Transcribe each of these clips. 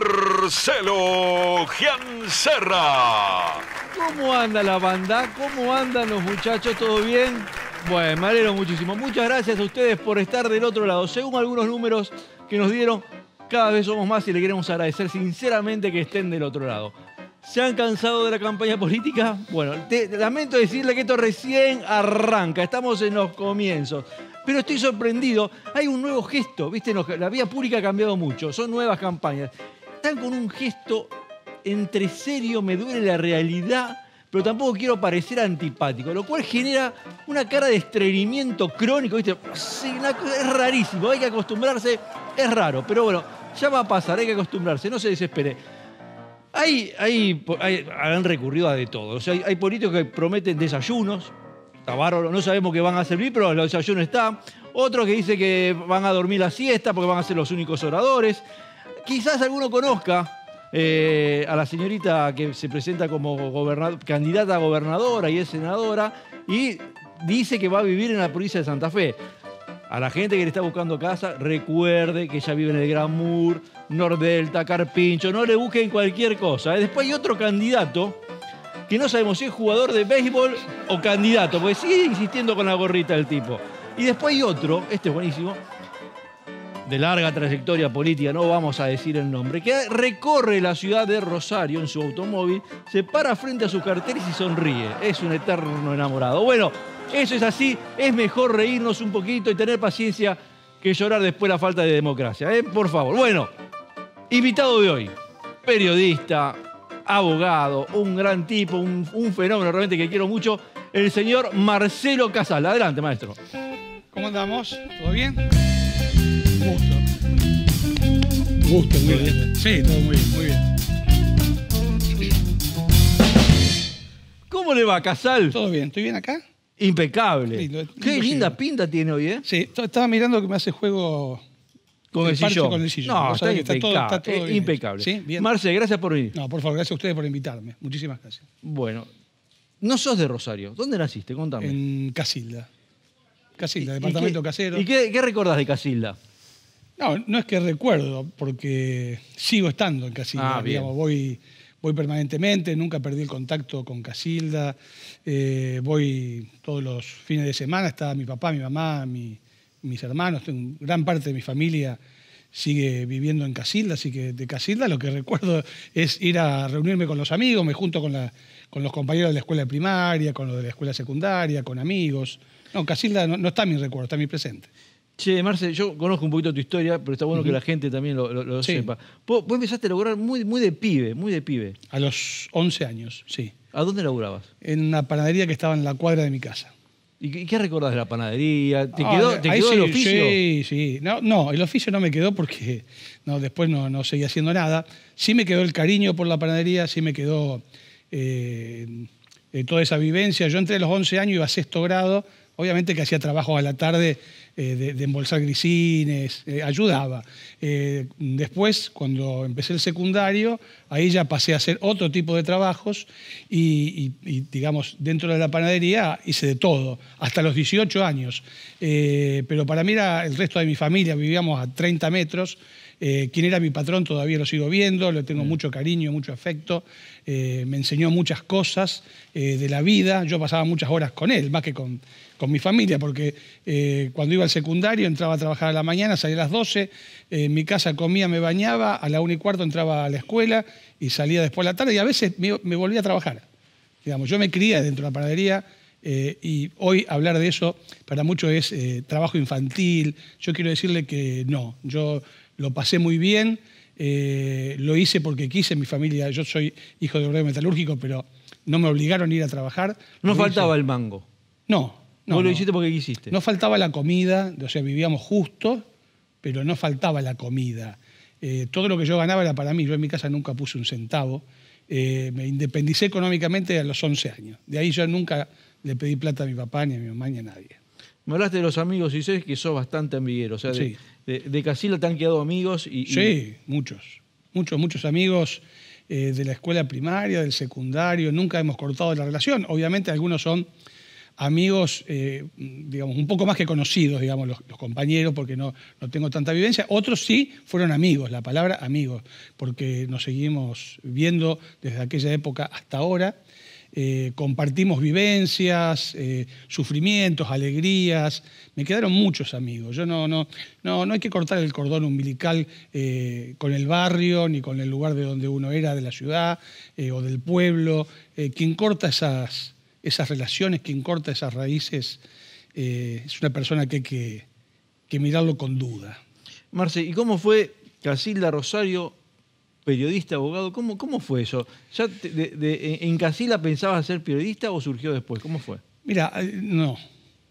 Marcelo Serra. ¿Cómo anda la banda? ¿Cómo andan los muchachos? ¿Todo bien? Bueno, me alegro muchísimo. Muchas gracias a ustedes por estar del otro lado. Según algunos números que nos dieron, cada vez somos más y le queremos agradecer sinceramente que estén del otro lado. ¿Se han cansado de la campaña política? Bueno, lamento decirle que esto recién arranca, estamos en los comienzos. Pero estoy sorprendido, hay un nuevo gesto, ¿viste? La vía pública ha cambiado mucho, son nuevas campañas con un gesto entre serio, me duele la realidad, pero tampoco quiero parecer antipático, lo cual genera una cara de estreñimiento crónico, ¿viste? es rarísimo, hay que acostumbrarse, es raro, pero bueno, ya va a pasar, hay que acostumbrarse, no se desespere. Hay, hay, han recurrido a de todo, hay, políticos que prometen desayunos, no sabemos qué van a servir, pero el desayuno está. otros que dice que van a dormir la siesta porque van a ser los únicos oradores. Quizás alguno conozca eh, a la señorita que se presenta como candidata a gobernadora y es senadora y dice que va a vivir en la provincia de Santa Fe. A la gente que le está buscando casa, recuerde que ella vive en el Gran Mur, Nordelta, Carpincho, no le busquen cualquier cosa. ¿eh? Después hay otro candidato que no sabemos si es jugador de béisbol o candidato, porque sigue insistiendo con la gorrita del tipo. Y después hay otro, este es buenísimo, de larga trayectoria política, no vamos a decir el nombre, que recorre la ciudad de Rosario en su automóvil, se para frente a su carteles y sonríe. Es un eterno enamorado. Bueno, eso es así, es mejor reírnos un poquito y tener paciencia que llorar después la falta de democracia, ¿eh? por favor. Bueno, invitado de hoy, periodista, abogado, un gran tipo, un, un fenómeno realmente que quiero mucho, el señor Marcelo Casal. Adelante, maestro. ¿Cómo andamos? ¿Todo bien? gusto, muy bien. Sí, todo muy bien, muy bien. ¿Cómo le va, Casal? Todo bien, ¿estoy bien acá? Impecable. Qué linda pinta tiene hoy, ¿eh? Sí, estaba mirando que me hace juego con el, sillón. No, está, impecable. Eh, Marce, gracias por venir. No, por favor, gracias a ustedes por invitarme. Muchísimas gracias. Bueno, no sos de Rosario. ¿Dónde naciste? Contame. En Casilda. Casilda, departamento casero. ¿Y qué, qué recordás de Casilda? No, no es que recuerdo, porque sigo estando en Casilda. Ah, voy, voy permanentemente, nunca perdí el contacto con Casilda. Eh, voy todos los fines de semana, está mi papá, mi mamá, mis hermanos, gran parte de mi familia sigue viviendo en Casilda, así que de Casilda lo que recuerdo es ir a reunirme con los amigos, me junto con, los compañeros de la escuela primaria, con los de la escuela secundaria, con amigos. No, Casilda no, está en mi recuerdo, está en mi presente. Che, Marce, yo conozco un poquito tu historia, pero está bueno que la gente también lo, sepa. Vos, empezaste a laburar muy, muy de pibe, muy de pibe. A los 11 años, sí. ¿A dónde laburabas? En una panadería que estaba en la cuadra de mi casa. ¿Y qué, recordás de la panadería? ¿Te ah, quedó, el oficio? Sí, sí. No, el oficio no me quedó porque después no, seguía haciendo nada. Sí me quedó el cariño por la panadería, sí me quedó eh, eh, toda esa vivencia. Yo entré a los 11 años, iba a sexto grado, Obviamente que hacía trabajos a la tarde eh, de, embolsar grisines, eh, ayudaba. Eh, después, cuando empecé el secundario, ahí ya pasé a hacer otro tipo de trabajos y, y digamos, dentro de la panadería hice de todo, hasta los 18 años. pero para mí era el resto de mi familia, vivíamos a 30 metros. Eh, quien era mi patrón todavía lo sigo viendo, le tengo mucho cariño, mucho afecto, eh, me enseñó muchas cosas eh, de la vida, yo pasaba muchas horas con él, más que con, mi familia, porque eh, cuando iba al secundario entraba a trabajar a la mañana, salía a las 12, en mi casa comía, me bañaba, a la 1 y cuarto entraba a la escuela y salía después a la tarde y a veces me, volvía a trabajar. Digamos, yo me cría dentro de la panadería, y hoy hablar de eso para muchos es trabajo infantil. Yo quiero decirle que no. Yo lo pasé muy bien, eh, lo hice porque quise, mi familia, yo soy hijo de obrero metalúrgico, pero no me obligaron a ir a trabajar. ¿No faltaba el mango? No. No, lo hiciste porque quisiste? No faltaba la comida, o sea, vivíamos justos, pero no faltaba la comida. Eh, todo lo que yo ganaba era para mí, yo en mi casa nunca puse un centavo. Eh, me independicé económicamente a los 11 años. De ahí yo nunca le pedí plata a mi papá, ni a mi mamá, ni a nadie. Me hablaste de los amigos y sé que sos bastante amiguero, o sea, sí de, de te han quedado amigos y, Sí, muchos, muchos, muchos amigos eh, de la escuela primaria, del secundario, nunca hemos cortado la relación. Obviamente algunos son amigos, eh, digamos, un poco más que conocidos, digamos, los, compañeros, porque no, no, tengo tanta vivencia. Otros sí fueron amigos, la palabra amigos, porque nos seguimos viendo desde aquella época hasta ahora. Eh, compartimos vivencias, eh, sufrimientos, alegrías. Me quedaron muchos amigos. Yo no, no, no, no hay que cortar el cordón umbilical eh, con el barrio ni con el lugar de donde uno era, de la ciudad o del pueblo. quien corta esas, esas relaciones, quien corta esas raíces, es una persona que hay que, que mirarlo con duda. Marce, ¿y cómo fue Casilda Rosario periodista, abogado, ¿cómo, cómo fue eso? ¿Ya en Casila pensabas ser periodista o surgió después? ¿Cómo fue? Mira, eh, no,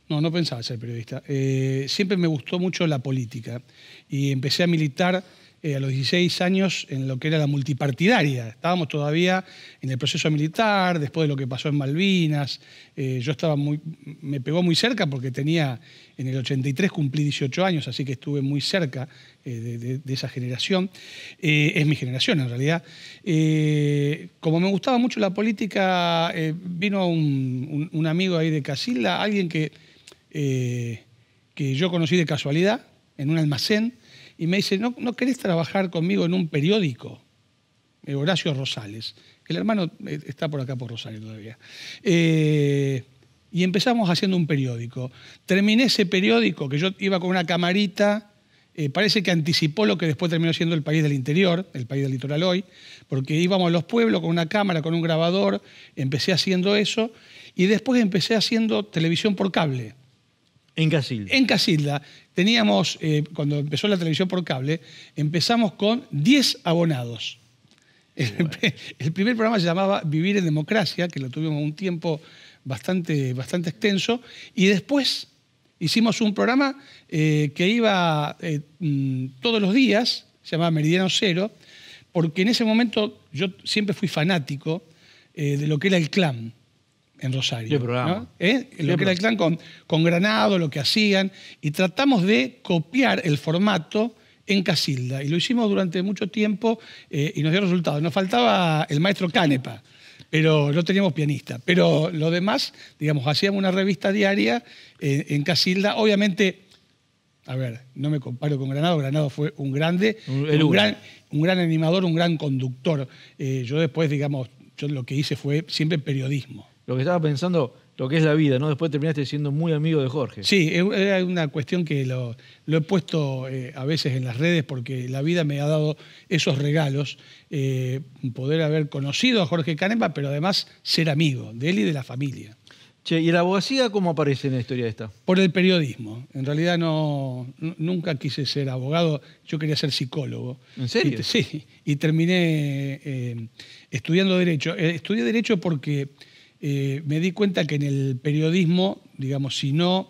no, no pensaba ser periodista. Eh, siempre me gustó mucho la política y empecé a militar eh, a los 16 años en lo que era la multipartidaria. Estábamos todavía en el proceso militar, después de lo que pasó en Malvinas. Eh, yo estaba muy, me pegó muy cerca porque tenía, en el 83 cumplí 18 años, así que estuve muy cerca eh, de, esa generación. es mi generación en realidad. como me gustaba mucho la política, vino un, un, amigo ahí de Casilda, alguien que, que yo conocí de casualidad en un almacén y me dice, ¿no, ¿no querés trabajar conmigo en un periódico? Eh, Horacio Rosales. El hermano eh, está por acá, por Rosales, todavía. Eh, y empezamos haciendo un periódico. Terminé ese periódico, que yo iba con una camarita, parece que anticipó lo que después terminó siendo el país del interior, el país del litoral hoy, porque íbamos a los pueblos con una cámara, con un grabador, empecé haciendo eso, y después empecé haciendo televisión por cable. En Casilda. En Casilda teníamos, eh, cuando empezó la televisión por cable, empezamos con 10 abonados. El, primer programa se llamaba Vivir en Democracia, que lo tuvimos un tiempo bastante, bastante extenso, y después hicimos un programa eh, que iba eh, mm, todos los días, se llamaba Meridiano Cero, porque en ese momento yo siempre fui fanático de lo que era el clan en Rosario. ¿Eh? Lo que era clan con, Granado, lo que hacían, y tratamos de copiar el formato en Casilda. Y lo hicimos durante mucho tiempo eh, y nos dio resultados. Nos faltaba el maestro Canepa, pero no teníamos pianista. Pero lo demás, digamos, hacíamos una revista diaria eh, en Casilda. Obviamente a ver, no me comparo con Granado, Granado fue un grande, un, gran, animador, un gran conductor. yo después, digamos, yo lo que hice fue siempre periodismo lo que estaba pensando, lo que es la vida, ¿no? Después terminaste siendo muy amigo de Jorge. Sí, era una cuestión que lo, he puesto eh, a veces en las redes porque la vida me ha dado esos regalos, eh, poder haber conocido a Jorge Canemba, pero además ser amigo de él y de la familia. Che, ¿y la abogacía cómo aparece en la historia esta? Por el periodismo. En realidad no, nunca quise ser abogado, yo quería ser psicólogo. ¿En serio? sí, y terminé eh, estudiando Derecho. estudié Derecho porque eh, me di cuenta que en el periodismo, digamos, si no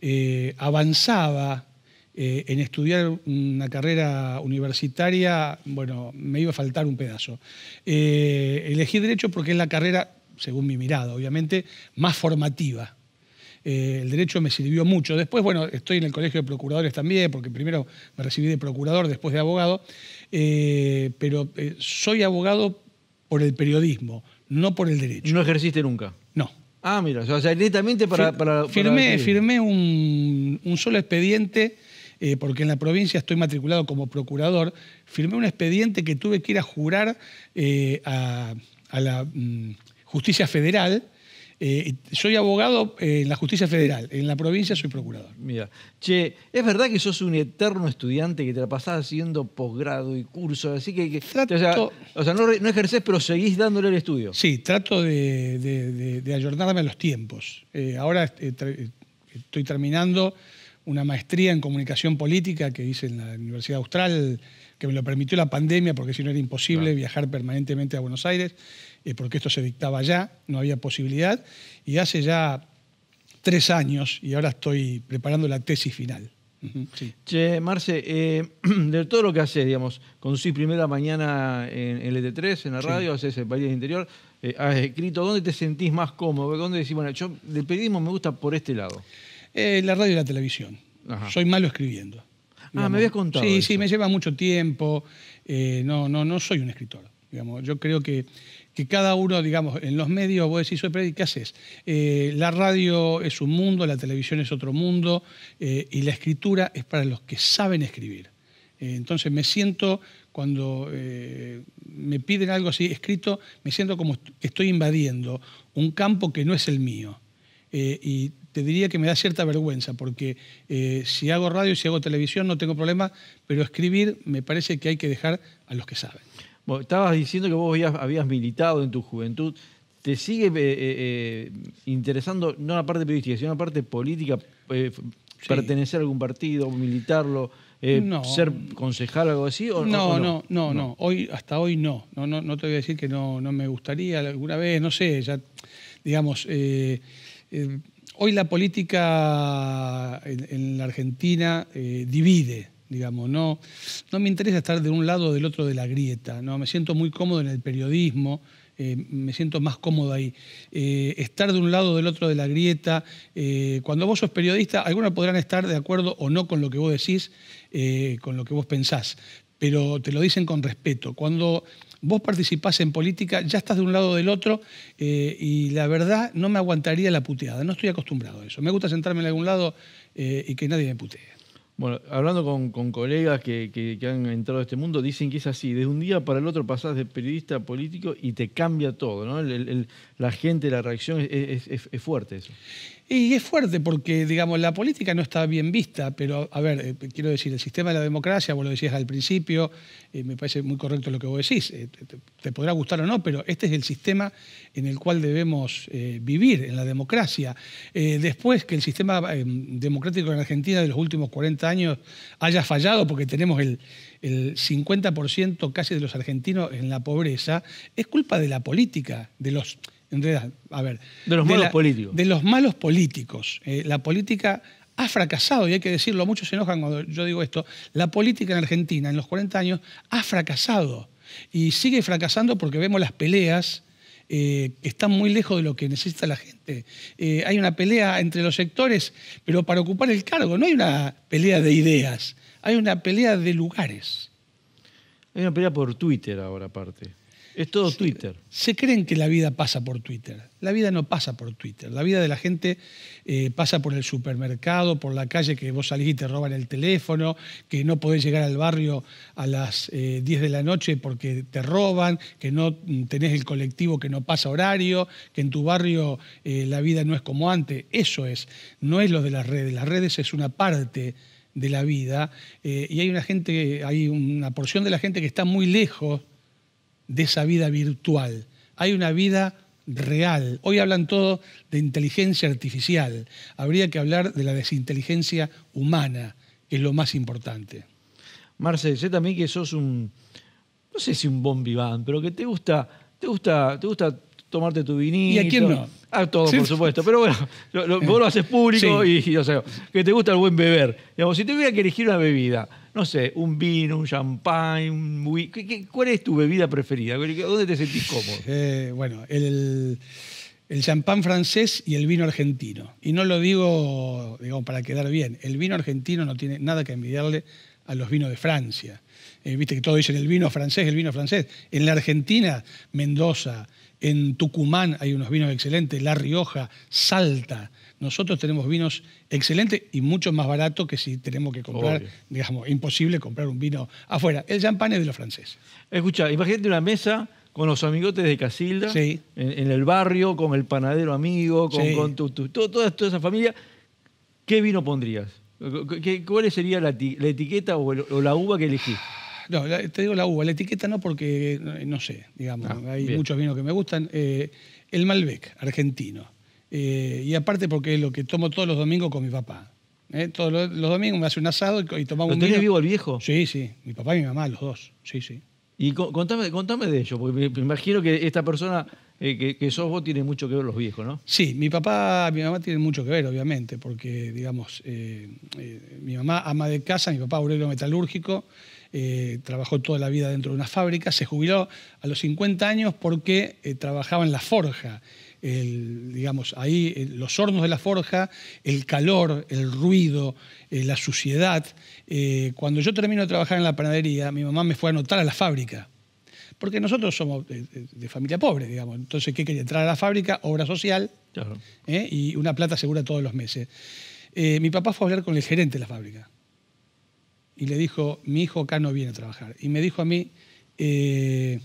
eh, avanzaba eh, en estudiar una carrera universitaria, bueno, me iba a faltar un pedazo. elegí derecho porque es la carrera, según mi mirada, obviamente, más formativa. el derecho me sirvió mucho. Después, bueno, estoy en el Colegio de Procuradores también, porque primero me recibí de procurador, después de abogado, pero soy abogado por el periodismo, no por el derecho. ¿No ejerciste nunca? No. Ah, mira, o sea, directamente para... firmé, un, solo expediente, eh, porque en la provincia estoy matriculado como procurador, firmé un expediente que tuve que ir a jurar eh, a, la mm, justicia federal eh, soy abogado en la justicia federal, en la provincia soy procurador. Mira, che, es verdad que sos un eterno estudiante que te la pasás haciendo posgrado y cursos, así que... o sea, no, no, ejercés, pero seguís dándole el estudio. Sí, trato de, de, ayornarme a los tiempos. Eh, ahora eh, estoy terminando una maestría en comunicación política que hice en la Universidad Austral, que me lo permitió la pandemia, porque si no era imposible viajar permanentemente a Buenos Aires. Eh, porque esto se dictaba ya, no había posibilidad, y hace ya tres años, y ahora estoy preparando la tesis final. Che, Marce, eh, de todo lo que haces, digamos, conducís primera mañana en, el LT3, e en la radio, haces el país interior, eh, has escrito, ¿dónde te sentís más cómodo? ¿Dónde decís, bueno, yo del periodismo me gusta por este lado? la radio y la televisión. Soy malo escribiendo. Ah, me habías contado. Sí, sí, me lleva mucho tiempo. no, no, no soy un escritor. Digamos. Yo creo que que cada uno, digamos, en los medios, vos decís, pero ¿qué haces? Eh, la radio es un mundo, la televisión es otro mundo, eh, y la escritura es para los que saben escribir. Eh, entonces me siento, cuando me piden algo así escrito, me siento como que estoy invadiendo un campo que no es el mío. y te diría que me da cierta vergüenza, porque si hago radio, y si hago televisión, no tengo problema, pero escribir me parece que hay que dejar a los que saben estabas diciendo que vos habías, militado en tu juventud. ¿Te sigue eh, eh, interesando, no la parte periodística, sino la parte política, eh, pertenecer a algún partido, militarlo, ser concejal o algo así? no, no? no, no, Hoy, hasta hoy no. No, no, no te voy a decir que no, no me gustaría alguna vez, no sé, ya, digamos. hoy la política en la Argentina divide digamos, no, me interesa estar de un lado o del otro de la grieta, ¿no? me siento muy cómodo en el periodismo, eh, me siento más cómodo ahí. Eh, estar de un lado o del otro de la grieta, eh, cuando vos sos periodista, algunos podrán estar de acuerdo o no con lo que vos decís, con lo que vos pensás, pero te lo dicen con respeto. Cuando vos participás en política, ya estás de un lado o del otro y la verdad no me aguantaría la puteada. No estoy acostumbrado a eso. Me gusta sentarme en algún lado y que nadie me putee. Bueno, hablando con, colegas que, han entrado a este mundo, dicen que es así, de un día para el otro pasás de periodista a político y te cambia todo, ¿no? el, la gente, la reacción, es, fuerte eso. Y es fuerte porque, digamos, la política no está bien vista, pero, a ver, eh, quiero decir, el sistema de la democracia, vos lo decías al principio, eh, me parece muy correcto lo que vos decís, eh, te, podrá gustar o no, pero este es el sistema en el cual debemos vivir, en la democracia. después que el sistema em, democrático en Argentina de los últimos 40 años haya fallado porque tenemos el, el 50% casi de los argentinos en la pobreza, es culpa de la política, de los... a ver, de los malos políticos. De los malos políticos. Eh, la política ha fracasado, y hay que decirlo, muchos se enojan cuando yo digo esto, la política en Argentina en los 40 años ha fracasado y sigue fracasando porque vemos las peleas que eh, están muy lejos de lo que necesita la gente. Eh, hay una pelea entre los sectores, pero para ocupar el cargo no hay una pelea de ideas, hay una pelea de lugares. Hay una pelea por Twitter ahora aparte. Es todo Twitter. Se, creen que la vida pasa por Twitter. La vida no pasa por Twitter. La vida de la gente eh, pasa por el supermercado, por la calle que vos salís y te roban el teléfono, que no podés llegar al barrio a las 10 eh, de la noche porque te roban, que no mm, tenés el colectivo que no pasa horario, que en tu barrio eh, la vida no es como antes. Eso es, no es lo de las redes. Las redes es una parte de la vida y hay una gente, hay una porción de la gente que está muy lejos de esa vida virtual. Hay una vida real. Hoy hablan todo de inteligencia artificial. Habría que hablar de la desinteligencia humana, que es lo más importante. Marce, sé también que sos un, no sé si un bombiván, pero que te gusta, te gusta, te gusta tomarte tu vinito. ¿Y a quién no? A todos, por supuesto. Pero bueno, vos lo haces público y, o que te gusta el buen beber. Digamos, si hubiera que elegir una bebida, no sé, un vino, un champán, un cuál es tu bebida preferida? ¿Dónde te sentís cómodo? Eh, bueno, el, champán francés y el vino argentino. Y no lo digo, digamos, para quedar bien. El vino argentino no tiene nada que envidiarle a los vinos de Francia. Eh, viste que todos dicen el vino francés, el vino francés. En la Argentina, Mendoza, en Tucumán hay unos vinos excelentes, La Rioja, Salta. Nosotros tenemos vinos excelentes y mucho más baratos que si tenemos que comprar, digamos, imposible comprar un vino afuera. El champán es de los franceses. Escucha, imagínate una mesa con los amigotes de Casilda, en, el barrio, con el panadero amigo, con, toda, esa familia. ¿Qué vino pondrías? ¿Cuál sería la, etiqueta o, o, la uva que elegís? No, te digo la uva, la etiqueta no porque, eh, no sé, digamos, ah, hay muchos vinos que me gustan. Eh, el Malbec, argentino. Eh, y aparte porque es lo que tomo todos los domingos con mi papá. todos los, domingos me hace un asado y, tomamos un vino. vivo el viejo? Sí, sí, mi papá y mi mamá, los dos, sí, sí. Y contame, contame de ello, porque me, imagino que esta persona que, sos vos tiene mucho que ver los viejos, ¿no? Sí, mi papá, mi mamá tienen mucho que ver, obviamente, porque, digamos, mi mamá ama de casa, mi papá Aurelio metalúrgico, eh, trabajó toda la vida dentro de una fábrica, se jubiló a los 50 años porque eh, trabajaba en la forja. digamos, ahí los hornos de la forja, el calor, el ruido, eh, la suciedad. cuando yo termino de trabajar en la panadería, mi mamá me fue a anotar a la fábrica porque nosotros somos de, familia pobre, digamos. Entonces, ¿qué quería? Entrar a la fábrica, obra social y una plata segura todos los meses. mi papá fue a hablar con el gerente de la fábrica y le dijo, mi hijo acá no viene a trabajar. Y me dijo a mí, eh,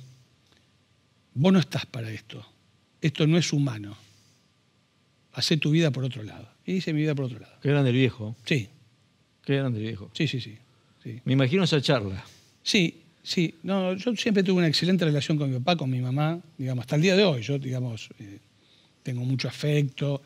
vos no estás para esto, esto no es humano, hacé tu vida por otro lado. Y hice mi vida por otro lado. Qué grande el viejo. Sí. Qué grande el viejo. Sí, sí, sí. Me imagino esa charla. Sí, sí. No, yo siempre tuve una excelente relación con mi papá, con mi mamá, digamos, hasta el día de hoy. Yo, digamos, eh, tengo mucho afecto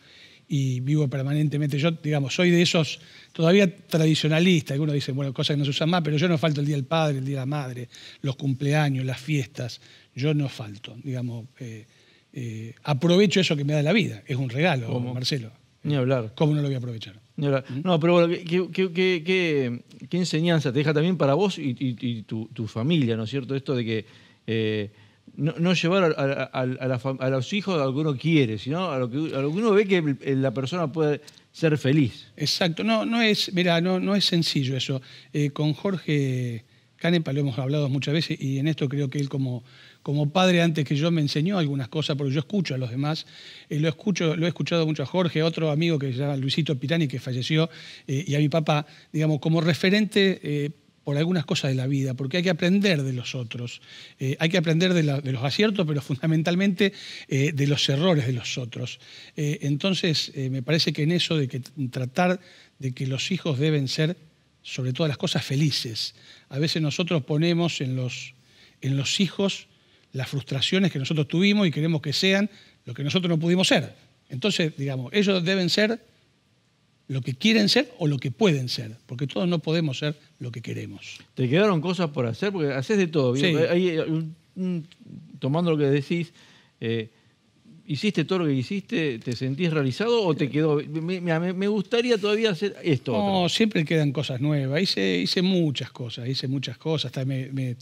y vivo permanentemente. Yo, digamos, soy de esos todavía tradicionalistas. Algunos dicen, bueno, cosas que no se usan más, pero yo no falto el Día del Padre, el Día de la Madre, los cumpleaños, las fiestas. Yo no falto, digamos. Eh, eh, aprovecho eso que me da la vida. Es un regalo, Marcelo. Ni hablar. ¿Cómo no lo voy a aprovechar? ¿Mm? No, pero bueno, ¿qué, qué, enseñanza te deja también para vos y, tu, familia, ¿no es cierto? Esto de que... Eh, no, llevar a, los hijos a lo que uno quiere, sino a lo que, lo uno ve que la persona puede ser feliz. Exacto, no, no es, no, es sencillo eso. Eh, con Jorge Canepa lo hemos hablado muchas veces y en esto creo que él como, como padre antes que yo me enseñó algunas cosas, porque yo escucho a los demás, eh, lo, escucho, lo he escuchado mucho a Jorge, a otro amigo que se llama Luisito Pirani, que falleció, eh, y a mi papá, digamos, como referente por algunas cosas de la vida, porque hay que aprender de los otros, eh, hay que aprender de, los aciertos, pero fundamentalmente eh, de los errores de los otros. Eh, entonces, me parece que en eso de que tratar de que los hijos deben ser, sobre todas las cosas, felices. A veces nosotros ponemos en los, en los hijos las frustraciones que nosotros tuvimos y queremos que sean lo que nosotros no pudimos ser. Entonces, digamos, ellos deben ser lo que quieren ser o lo que pueden ser, porque todos no podemos ser lo que queremos. Te quedaron cosas por hacer, porque haces de todo. tomando lo que decís, eh, ¿Hiciste todo lo que hiciste? ¿Te sentís realizado o te eh. quedó? Me, gustaría todavía hacer esto. No, siempre quedan cosas nuevas. Hice, muchas cosas, hice muchas cosas. Hasta me,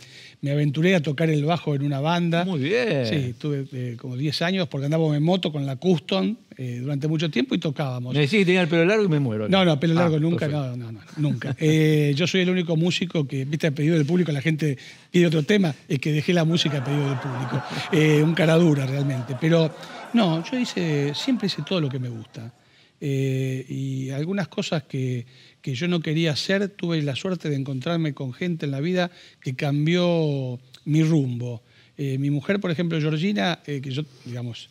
aventuré a tocar el bajo en una banda. Muy bien. Sí, tuve eh, como 10 años porque andábamos en moto con la Custom eh, durante mucho tiempo y tocábamos. Me decís tenía el pelo largo y me muero. No, no, pelo ah, largo nunca, no, nunca. yo soy el único músico que, viste, a pedido del público, la gente pide otro tema, es que dejé la música a pedido del público. un cara dura realmente. Pero no, yo hice, siempre hice todo lo que me gusta. Eh, y algunas cosas que, yo no quería hacer, tuve la suerte de encontrarme con gente en la vida que cambió mi rumbo. Eh, mi mujer, por ejemplo, Georgina, eh, que yo, digamos,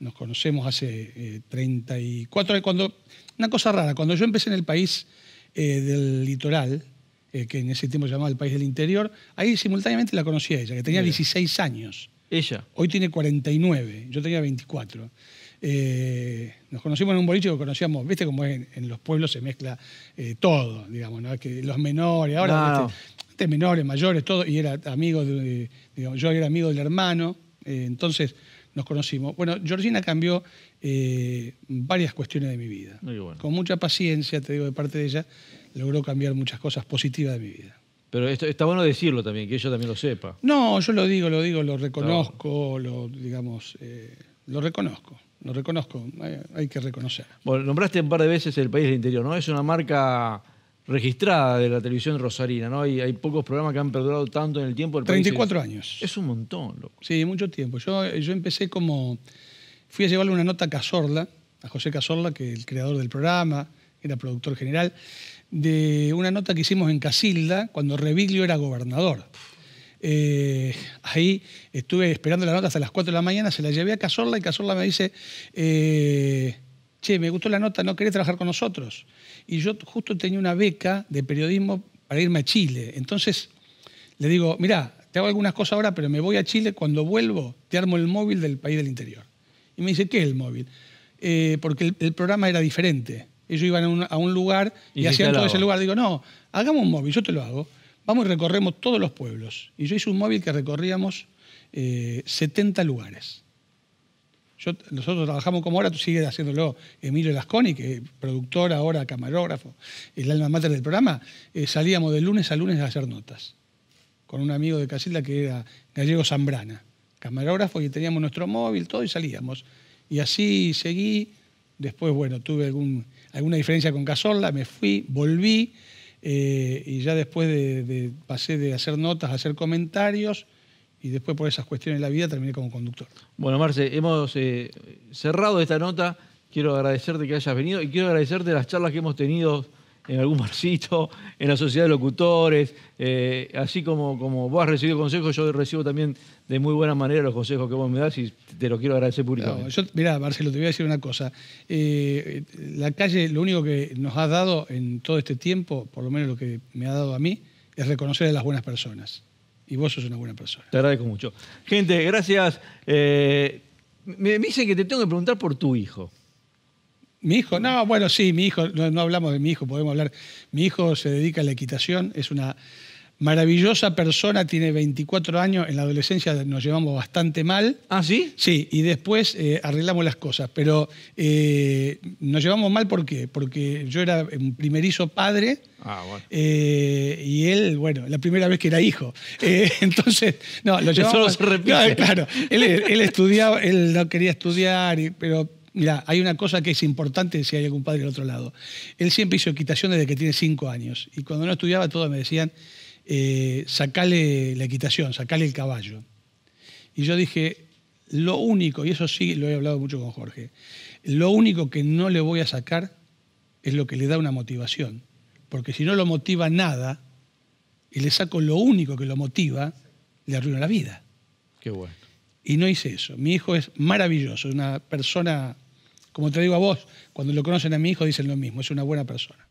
nos conocemos hace 34 años, cuando, una cosa rara, cuando yo empecé en el país del litoral, que en ese tiempo se llamaba el país del interior, ahí simultáneamente la conocí a ella, que tenía 16 años. Ella. Hoy tiene 49, yo tenía 24. Eh, nos conocimos en un boliche que conocíamos, viste como en, los pueblos se mezcla eh, todo, digamos, los menores, ahora no. Este, menores, mayores, todo, y era amigo de, eh, yo era amigo del hermano, entonces nos conocimos. Bueno, Georgina cambió varias cuestiones de mi vida. Muy bueno. Con mucha paciencia, te digo, de parte de ella, logró cambiar muchas cosas positivas de mi vida. Pero esto, está bueno decirlo también, que ella también lo sepa. No, yo lo digo, lo digo, lo reconozco, lo, digamos, eh, lo reconozco, lo reconozco, hay, que reconocer. Bueno, nombraste un par de veces el país del interior, ¿no? Es una marca registrada de la televisión rosarina, ¿no? Hay, pocos programas que han perdurado tanto en el tiempo. del 34 país años. Es un montón, loco. Sí, mucho tiempo. Yo, eh, yo empecé como... Fui a llevarle una nota a Casorla, a José Casorla, que es el creador del programa, era productor general de una nota que hicimos en Casilda cuando Reviglio era gobernador. Eh, ahí estuve esperando la nota hasta las 4 de la mañana, se la llevé a Casorla y Casorla me dice, eh, che, me gustó la nota, ¿no querés trabajar con nosotros? Y yo justo tenía una beca de periodismo para irme a Chile. Entonces le digo, mirá, te hago algunas cosas ahora, pero me voy a Chile, cuando vuelvo te armo el móvil del país del interior. Y me dice, ¿qué es el móvil? Eh, porque el programa era diferente ellos iban a un, lugar y, hacían todo ese lugar. Digo, no, hagamos un móvil, yo te lo hago. Vamos y recorremos todos los pueblos. Y yo hice un móvil que recorríamos 70 eh, lugares. nosotros trabajamos como ahora, tú sigues haciéndolo Emilio Lasconi, que es productor ahora, camarógrafo, el alma mater del programa, eh, salíamos de lunes a lunes a hacer notas con un amigo de Casilda que era gallego Zambrana, camarógrafo, y teníamos nuestro móvil, todo, y salíamos. Y así seguí, después, bueno, tuve algún alguna diferencia con Casorla, me fui, volví, eh, y ya después de, pasé de hacer notas a hacer comentarios, y después por esas cuestiones de la vida terminé como conductor. Bueno, Marce, hemos eh, cerrado esta nota. Quiero agradecerte que hayas venido y quiero agradecerte las charlas que hemos tenido en algún barcito, en la sociedad de locutores, eh, así como, como vos has recibido consejos, yo recibo también de muy buena manera los consejos que vos me das y te los quiero agradecer públicamente. No, yo, mirá, Marcelo, te voy a decir una cosa. Eh, la calle, lo único que nos ha dado en todo este tiempo, por lo menos lo que me ha dado a mí, es reconocer a las buenas personas. Y vos sos una buena persona. Te agradezco mucho. Gente, gracias. Eh, me dicen que te tengo que preguntar por tu hijo. Mi hijo, no, bueno, sí, mi hijo, no, hablamos de mi hijo, podemos hablar. Mi hijo se dedica a la equitación, es una maravillosa persona, tiene 24 años, en la adolescencia nos llevamos bastante mal. ¿Ah, sí? Sí, y después eh, arreglamos las cosas, pero eh, nos llevamos mal ¿por qué? Porque yo era un primerizo padre. Ah, bueno. Eh, y él, bueno, la primera vez que era hijo. entonces, no, lo llevamos. Eso se repite. claro, él, él, estudiaba, él no quería estudiar, pero Mira, hay una cosa que es importante si hay algún padre al otro lado. Él siempre hizo equitación desde que tiene cinco años. Y cuando no estudiaba, todos me decían, eh, sacale la equitación, sacale el caballo. Y yo dije, lo único, y eso sí lo he hablado mucho con Jorge, lo único que no le voy a sacar es lo que le da una motivación. Porque si no lo motiva nada y le saco lo único que lo motiva, le arruino la vida. Qué bueno. Y no hice eso. Mi hijo es maravilloso, es una persona como te digo a vos, cuando lo conocen a mi hijo dicen lo mismo, es una buena persona.